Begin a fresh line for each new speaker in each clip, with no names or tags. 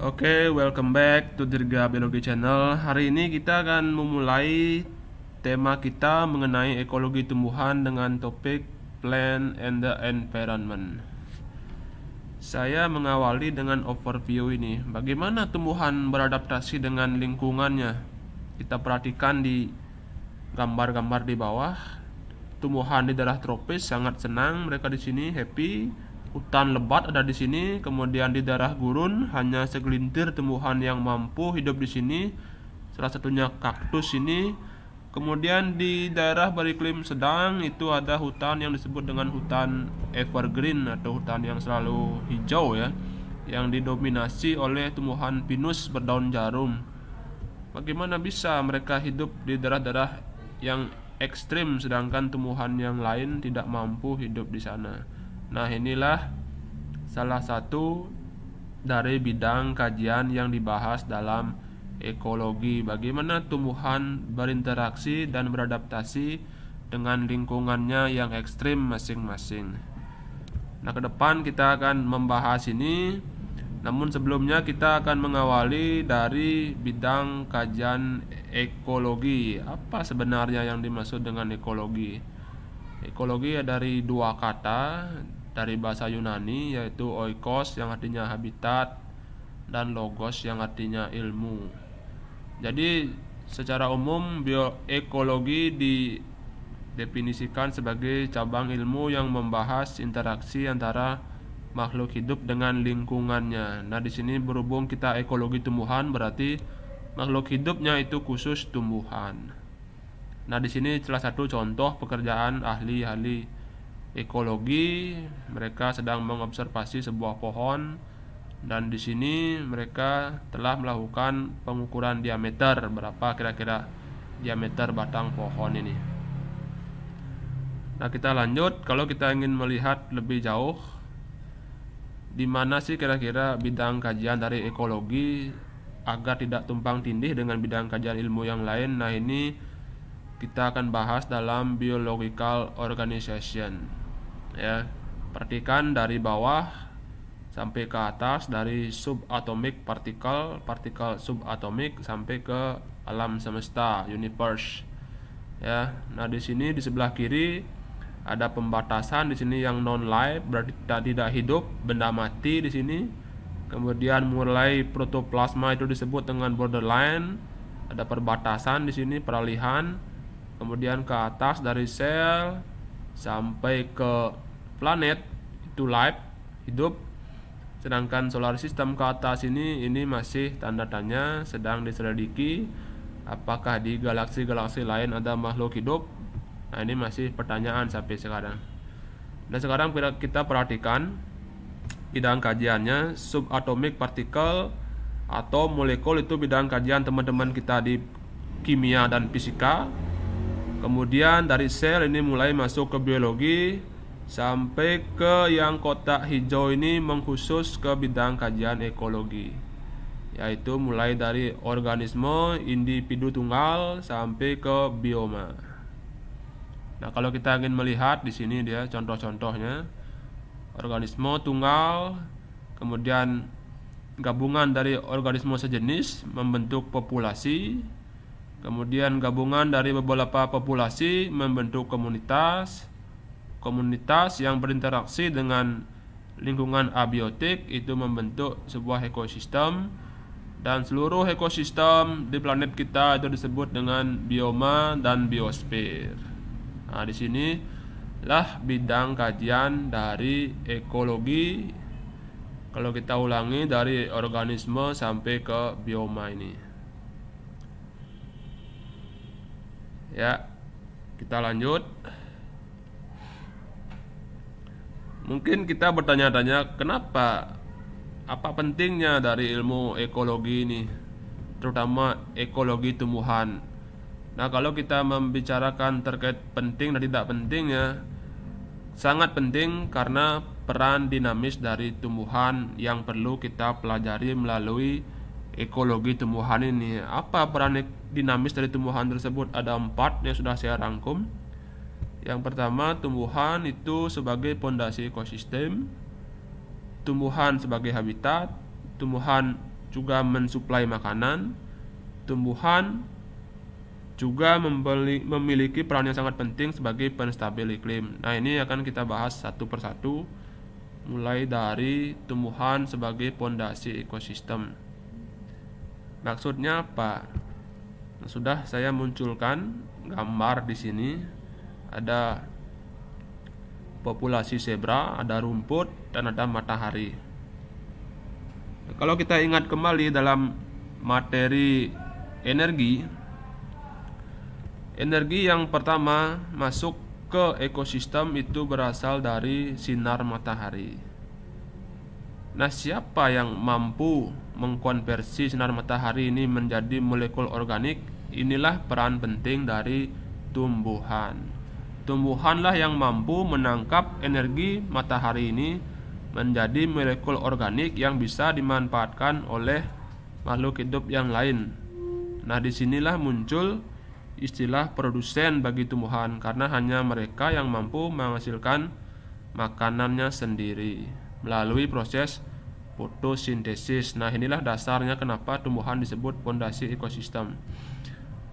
Oke, okay, welcome back to Dirga Biologi Channel. Hari ini kita akan memulai tema kita mengenai ekologi tumbuhan dengan topik plant and the environment. Saya mengawali dengan overview ini. Bagaimana tumbuhan beradaptasi dengan lingkungannya? Kita perhatikan di gambar-gambar di bawah. Tumbuhan di daerah tropis sangat senang mereka di sini happy Hutan lebat ada di sini, kemudian di daerah gurun hanya segelintir tumbuhan yang mampu hidup di sini. Salah satunya kaktus ini. Kemudian di daerah beriklim sedang itu ada hutan yang disebut dengan hutan evergreen atau hutan yang selalu hijau ya, yang didominasi oleh tumbuhan pinus berdaun jarum. Bagaimana bisa mereka hidup di daerah-daerah yang ekstrim sedangkan tumbuhan yang lain tidak mampu hidup di sana? Nah, inilah salah satu dari bidang kajian yang dibahas dalam ekologi, bagaimana tumbuhan berinteraksi dan beradaptasi dengan lingkungannya yang ekstrim masing-masing. Nah, ke depan kita akan membahas ini. Namun sebelumnya kita akan mengawali dari bidang kajian ekologi. Apa sebenarnya yang dimaksud dengan ekologi? Ekologi dari dua kata dari bahasa Yunani yaitu oikos yang artinya habitat dan logos yang artinya ilmu. Jadi secara umum bioekologi didefinisikan sebagai cabang ilmu yang membahas interaksi antara makhluk hidup dengan lingkungannya. Nah, di sini berhubung kita ekologi tumbuhan berarti makhluk hidupnya itu khusus tumbuhan. Nah, di sini salah satu contoh pekerjaan ahli-ahli ekologi mereka sedang mengobservasi sebuah pohon dan di sini mereka telah melakukan pengukuran diameter berapa kira-kira diameter batang pohon ini. Nah, kita lanjut kalau kita ingin melihat lebih jauh di mana sih kira-kira bidang kajian dari ekologi agar tidak tumpang tindih dengan bidang kajian ilmu yang lain. Nah, ini kita akan bahas dalam biological organization ya perhatikan dari bawah sampai ke atas dari subatomik partikel partikel subatomik sampai ke alam semesta universe ya nah di sini di sebelah kiri ada pembatasan di sini yang non life berarti tidak hidup benda mati di sini kemudian mulai protoplasma itu disebut dengan borderline ada perbatasan di sini peralihan kemudian ke atas dari sel sampai ke planet itu live hidup sedangkan solar system ke atas ini ini masih tanda tanya sedang diselidiki apakah di galaksi-galaksi lain ada makhluk hidup nah ini masih pertanyaan sampai sekarang dan sekarang kita perhatikan bidang kajiannya subatomic particle atau molekul itu bidang kajian teman-teman kita di kimia dan fisika Kemudian dari sel ini mulai masuk ke biologi sampai ke yang kotak hijau ini mengkhusus ke bidang kajian ekologi yaitu mulai dari organisme individu tunggal sampai ke bioma. Nah, kalau kita ingin melihat di sini dia contoh-contohnya organisme tunggal kemudian gabungan dari organisme sejenis membentuk populasi Kemudian gabungan dari beberapa populasi membentuk komunitas. Komunitas yang berinteraksi dengan lingkungan abiotik itu membentuk sebuah ekosistem dan seluruh ekosistem di planet kita itu disebut dengan bioma dan biosfer. Nah, di sini lah bidang kajian dari ekologi kalau kita ulangi dari organisme sampai ke bioma ini. ya kita lanjut mungkin kita bertanya-tanya kenapa apa pentingnya dari ilmu ekologi ini terutama ekologi tumbuhan nah kalau kita membicarakan terkait penting dan tidak pentingnya sangat penting karena peran dinamis dari tumbuhan yang perlu kita pelajari melalui ekologi tumbuhan ini apa peran dinamis dari tumbuhan tersebut ada empat yang sudah saya rangkum yang pertama tumbuhan itu sebagai pondasi ekosistem tumbuhan sebagai habitat tumbuhan juga mensuplai makanan tumbuhan juga membeli, memiliki peran yang sangat penting sebagai penstabil iklim. Nah, ini akan kita bahas satu persatu mulai dari tumbuhan sebagai pondasi ekosistem. Maksudnya apa? Nah, sudah saya munculkan gambar di sini. Ada populasi zebra, ada rumput dan ada matahari. Nah, kalau kita ingat kembali dalam materi energi, energi yang pertama masuk ke ekosistem itu berasal dari sinar matahari. Nah, siapa yang mampu mengkonversi sinar matahari ini menjadi molekul organik? Inilah peran penting dari tumbuhan. Tumbuhanlah yang mampu menangkap energi matahari ini menjadi molekul organik yang bisa dimanfaatkan oleh makhluk hidup yang lain. Nah, disinilah muncul istilah produsen bagi tumbuhan karena hanya mereka yang mampu menghasilkan makanannya sendiri melalui proses fotosintesis. Nah, inilah dasarnya kenapa tumbuhan disebut fondasi ekosistem.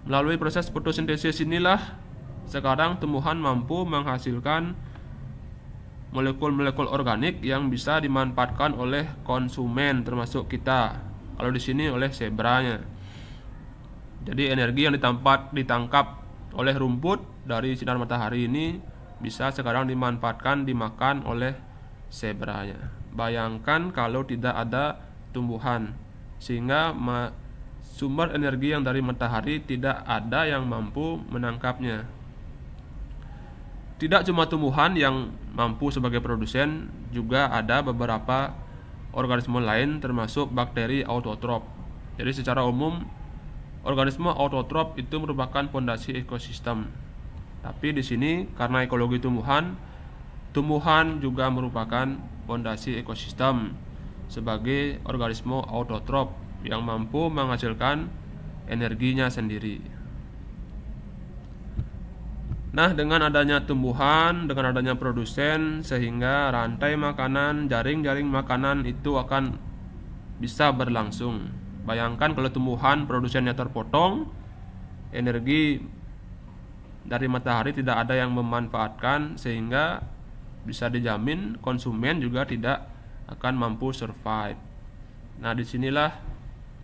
Melalui proses fotosintesis inilah sekarang tumbuhan mampu menghasilkan molekul-molekul organik yang bisa dimanfaatkan oleh konsumen termasuk kita. Kalau di sini oleh zebranya. Jadi energi yang ditampat ditangkap oleh rumput dari sinar matahari ini bisa sekarang dimanfaatkan dimakan oleh zebranya. Bayangkan kalau tidak ada tumbuhan, sehingga sumber energi yang dari matahari tidak ada yang mampu menangkapnya. Tidak cuma tumbuhan yang mampu sebagai produsen, juga ada beberapa organisme lain termasuk bakteri autotrop. Jadi secara umum organisme autotrop itu merupakan fondasi ekosistem. Tapi di sini karena ekologi tumbuhan, tumbuhan juga merupakan pondasi ekosistem sebagai organisme autotrop yang mampu menghasilkan energinya sendiri. Nah, dengan adanya tumbuhan, dengan adanya produsen, sehingga rantai makanan, jaring-jaring makanan itu akan bisa berlangsung. Bayangkan kalau tumbuhan produsennya terpotong, energi dari matahari tidak ada yang memanfaatkan, sehingga bisa dijamin konsumen juga tidak akan mampu survive. Nah, disinilah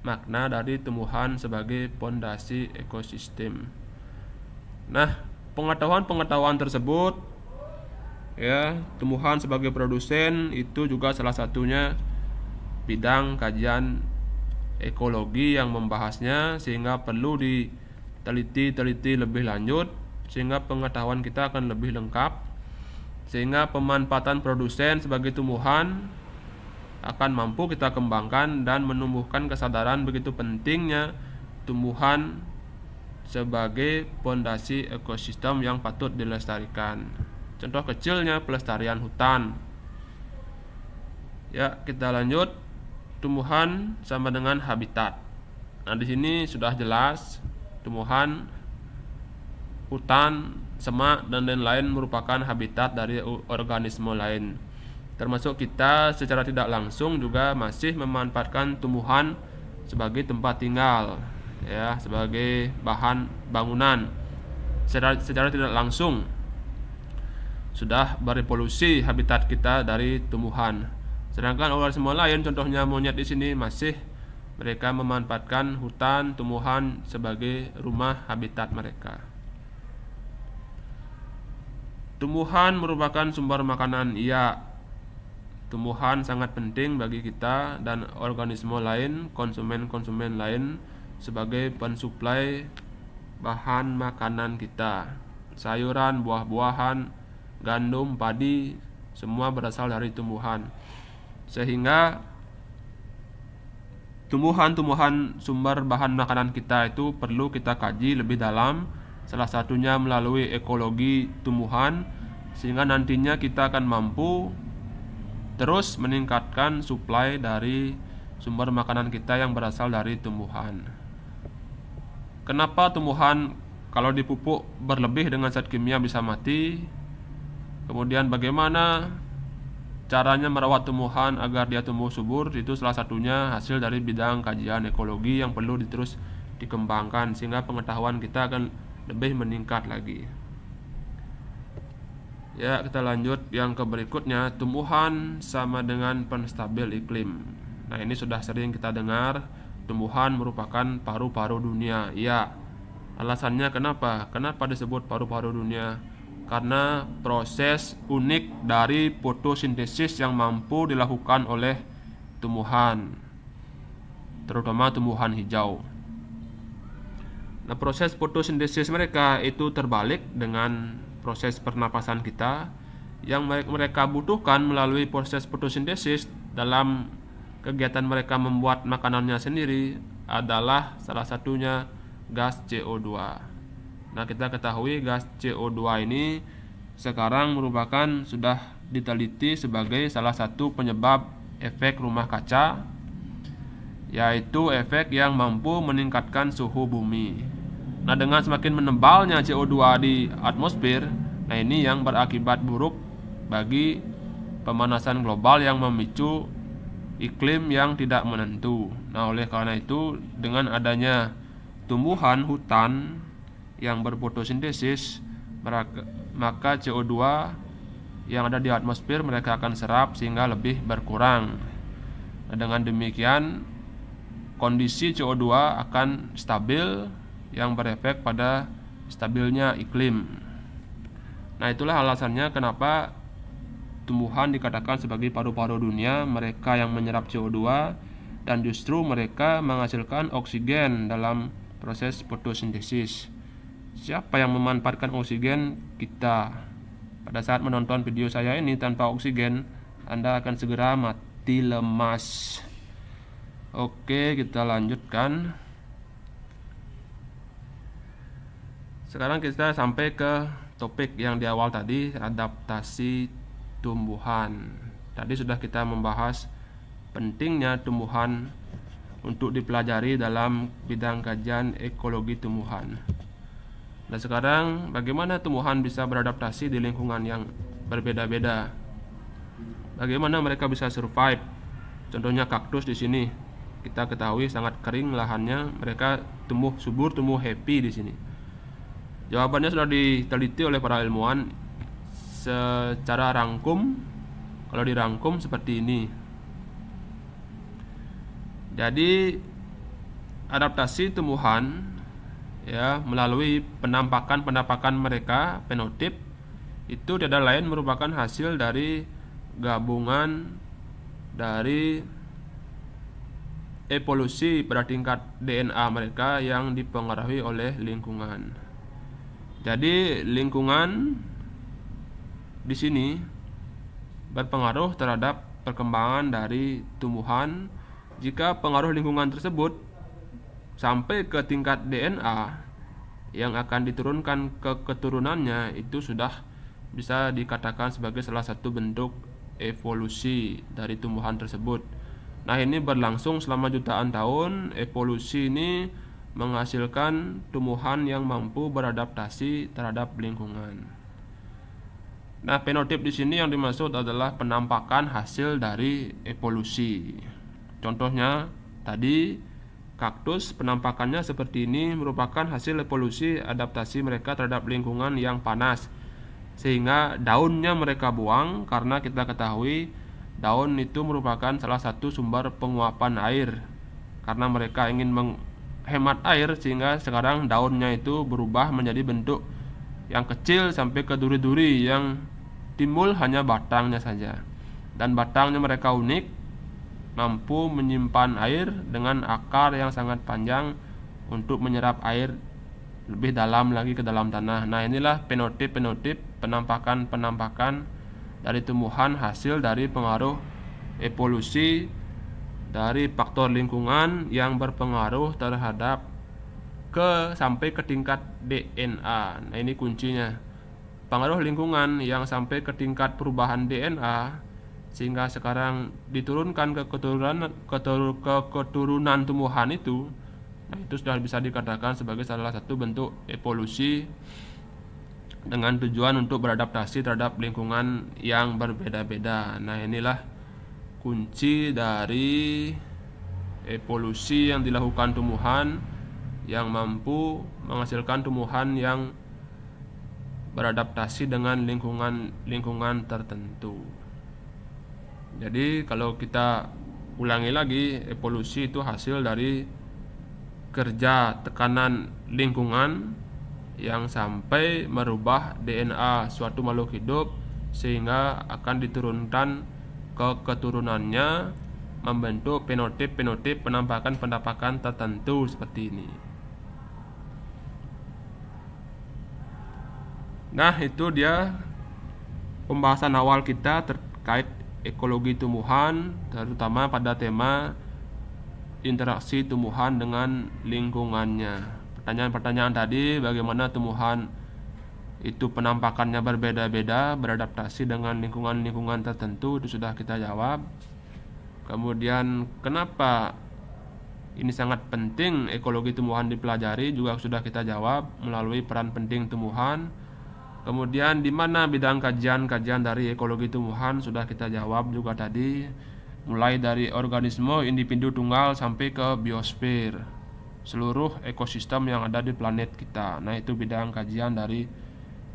makna dari tumbuhan sebagai pondasi ekosistem. Nah, pengetahuan-pengetahuan tersebut ya, tumbuhan sebagai produsen itu juga salah satunya bidang kajian ekologi yang membahasnya sehingga perlu diteliti-teliti lebih lanjut sehingga pengetahuan kita akan lebih lengkap sehingga pemanfaatan produsen sebagai tumbuhan akan mampu kita kembangkan dan menumbuhkan kesadaran begitu pentingnya tumbuhan sebagai pondasi ekosistem yang patut dilestarikan. Contoh kecilnya pelestarian hutan. Ya, kita lanjut tumbuhan sama dengan habitat. Nah, di sini sudah jelas tumbuhan hutan semak dan lain-lain merupakan habitat dari organisme lain. Termasuk kita secara tidak langsung juga masih memanfaatkan tumbuhan sebagai tempat tinggal, ya, sebagai bahan bangunan. Secara, secara tidak langsung sudah berevolusi habitat kita dari tumbuhan. Sedangkan semua lain contohnya monyet di sini masih mereka memanfaatkan hutan, tumbuhan sebagai rumah habitat mereka. Tumbuhan merupakan sumber makanan, iya. Tumbuhan sangat penting bagi kita dan organisme lain, konsumen-konsumen lain sebagai pensuplai bahan makanan kita. Sayuran, buah-buahan, gandum, padi, semua berasal dari tumbuhan. Sehingga tumbuhan-tumbuhan sumber bahan makanan kita itu perlu kita kaji lebih dalam Salah satunya melalui ekologi tumbuhan sehingga nantinya kita akan mampu terus meningkatkan suplai dari sumber makanan kita yang berasal dari tumbuhan. Kenapa tumbuhan kalau dipupuk berlebih dengan zat kimia bisa mati? Kemudian bagaimana caranya merawat tumbuhan agar dia tumbuh subur? Itu salah satunya hasil dari bidang kajian ekologi yang perlu diterus dikembangkan sehingga pengetahuan kita akan lebih meningkat lagi ya kita lanjut yang ke berikutnya tumbuhan sama dengan penstabil iklim nah ini sudah sering kita dengar tumbuhan merupakan paru-paru dunia ya alasannya kenapa kenapa disebut paru-paru dunia karena proses unik dari fotosintesis yang mampu dilakukan oleh tumbuhan terutama tumbuhan hijau Nah, proses fotosintesis mereka itu terbalik dengan proses pernapasan kita yang mereka butuhkan melalui proses fotosintesis dalam kegiatan mereka membuat makanannya sendiri adalah salah satunya gas CO2. Nah, kita ketahui gas CO2 ini sekarang merupakan sudah diteliti sebagai salah satu penyebab efek rumah kaca yaitu efek yang mampu meningkatkan suhu bumi. Nah, dengan semakin menebalnya CO2 di atmosfer, nah ini yang berakibat buruk bagi pemanasan global yang memicu iklim yang tidak menentu. Nah, oleh karena itu dengan adanya tumbuhan hutan yang berfotosintesis, maka CO2 yang ada di atmosfer mereka akan serap sehingga lebih berkurang. Nah, dengan demikian kondisi CO2 akan stabil yang berefek pada stabilnya iklim. Nah, itulah alasannya kenapa tumbuhan dikatakan sebagai paru-paru dunia, mereka yang menyerap CO2 dan justru mereka menghasilkan oksigen dalam proses fotosintesis. Siapa yang memanfaatkan oksigen? Kita. Pada saat menonton video saya ini tanpa oksigen, Anda akan segera mati lemas. Oke, kita lanjutkan. Sekarang kita sampai ke topik yang di awal tadi, adaptasi tumbuhan. Tadi sudah kita membahas pentingnya tumbuhan untuk dipelajari dalam bidang kajian ekologi tumbuhan. Nah, sekarang bagaimana tumbuhan bisa beradaptasi di lingkungan yang berbeda-beda? Bagaimana mereka bisa survive? Contohnya kaktus di sini kita ketahui sangat kering lahannya mereka tumbuh subur tumbuh happy di sini jawabannya sudah diteliti oleh para ilmuwan secara rangkum kalau dirangkum seperti ini jadi adaptasi tumbuhan ya melalui penampakan-penampakan mereka fenotip itu tidak lain merupakan hasil dari gabungan dari evolusi pada tingkat DNA mereka yang dipengaruhi oleh lingkungan. Jadi lingkungan di sini berpengaruh terhadap perkembangan dari tumbuhan. Jika pengaruh lingkungan tersebut sampai ke tingkat DNA yang akan diturunkan ke keturunannya itu sudah bisa dikatakan sebagai salah satu bentuk evolusi dari tumbuhan tersebut. Nah ini berlangsung selama jutaan tahun evolusi ini menghasilkan tumbuhan yang mampu beradaptasi terhadap lingkungan. Nah fenotip di sini yang dimaksud adalah penampakan hasil dari evolusi. Contohnya tadi kaktus penampakannya seperti ini merupakan hasil evolusi adaptasi mereka terhadap lingkungan yang panas sehingga daunnya mereka buang karena kita ketahui Daun itu merupakan salah satu sumber penguapan air karena mereka ingin menghemat air sehingga sekarang daunnya itu berubah menjadi bentuk yang kecil sampai ke duri-duri yang timbul hanya batangnya saja. Dan batangnya mereka unik, mampu menyimpan air dengan akar yang sangat panjang untuk menyerap air lebih dalam lagi ke dalam tanah. Nah, inilah penotip-penotip, penampakan-penampakan dari tumbuhan hasil dari pengaruh evolusi dari faktor lingkungan yang berpengaruh terhadap ke sampai ke tingkat DNA. Nah, ini kuncinya. Pengaruh lingkungan yang sampai ke tingkat perubahan DNA sehingga sekarang diturunkan ke keturunan ketur, ke keturunan tumbuhan itu. Nah, itu sudah bisa dikatakan sebagai salah satu bentuk evolusi dengan tujuan untuk beradaptasi terhadap lingkungan yang berbeda-beda. Nah, inilah kunci dari evolusi yang dilakukan tumbuhan yang mampu menghasilkan tumbuhan yang beradaptasi dengan lingkungan lingkungan tertentu. Jadi kalau kita ulangi lagi evolusi itu hasil dari kerja tekanan lingkungan yang sampai merubah DNA suatu makhluk hidup sehingga akan diturunkan ke keturunannya membentuk fenotip-fenotip penampakan pendapatan tertentu seperti ini. Nah, itu dia pembahasan awal kita terkait ekologi tumbuhan terutama pada tema interaksi tumbuhan dengan lingkungannya pertanyaan-pertanyaan tadi bagaimana tumbuhan itu penampakannya berbeda-beda beradaptasi dengan lingkungan-lingkungan tertentu itu sudah kita jawab kemudian kenapa ini sangat penting ekologi tumbuhan dipelajari juga sudah kita jawab melalui peran penting tumbuhan kemudian di mana bidang kajian-kajian dari ekologi tumbuhan sudah kita jawab juga tadi mulai dari organisme individu tunggal sampai ke biosfer seluruh ekosistem yang ada di planet kita. Nah, itu bidang kajian dari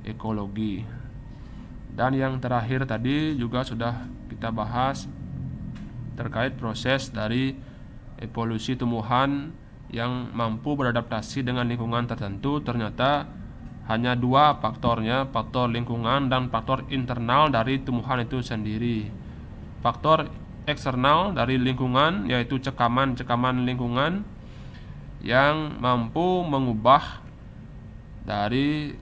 ekologi. Dan yang terakhir tadi juga sudah kita bahas terkait proses dari evolusi tumbuhan yang mampu beradaptasi dengan lingkungan tertentu ternyata hanya dua faktornya, faktor lingkungan dan faktor internal dari tumbuhan itu sendiri. Faktor eksternal dari lingkungan yaitu cekaman-cekaman lingkungan yang mampu mengubah dari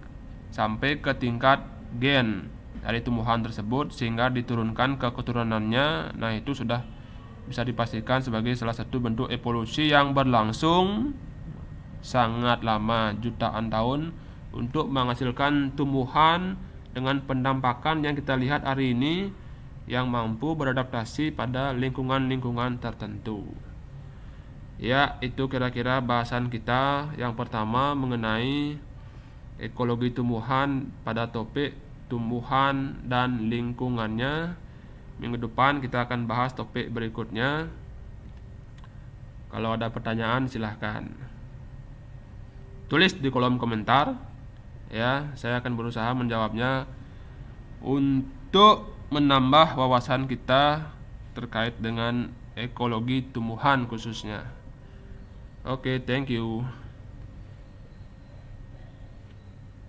sampai ke tingkat gen dari tumbuhan tersebut sehingga diturunkan ke keturunannya. Nah, itu sudah bisa dipastikan sebagai salah satu bentuk evolusi yang berlangsung sangat lama jutaan tahun untuk menghasilkan tumbuhan dengan pendampakan yang kita lihat hari ini yang mampu beradaptasi pada lingkungan-lingkungan tertentu. Ya, itu kira-kira bahasan kita yang pertama mengenai ekologi tumbuhan pada topik tumbuhan dan lingkungannya. Minggu depan kita akan bahas topik berikutnya. Kalau ada pertanyaan silahkan tulis di kolom komentar ya saya akan berusaha menjawabnya untuk menambah wawasan kita terkait dengan ekologi tumbuhan khususnya Oke, okay, thank you.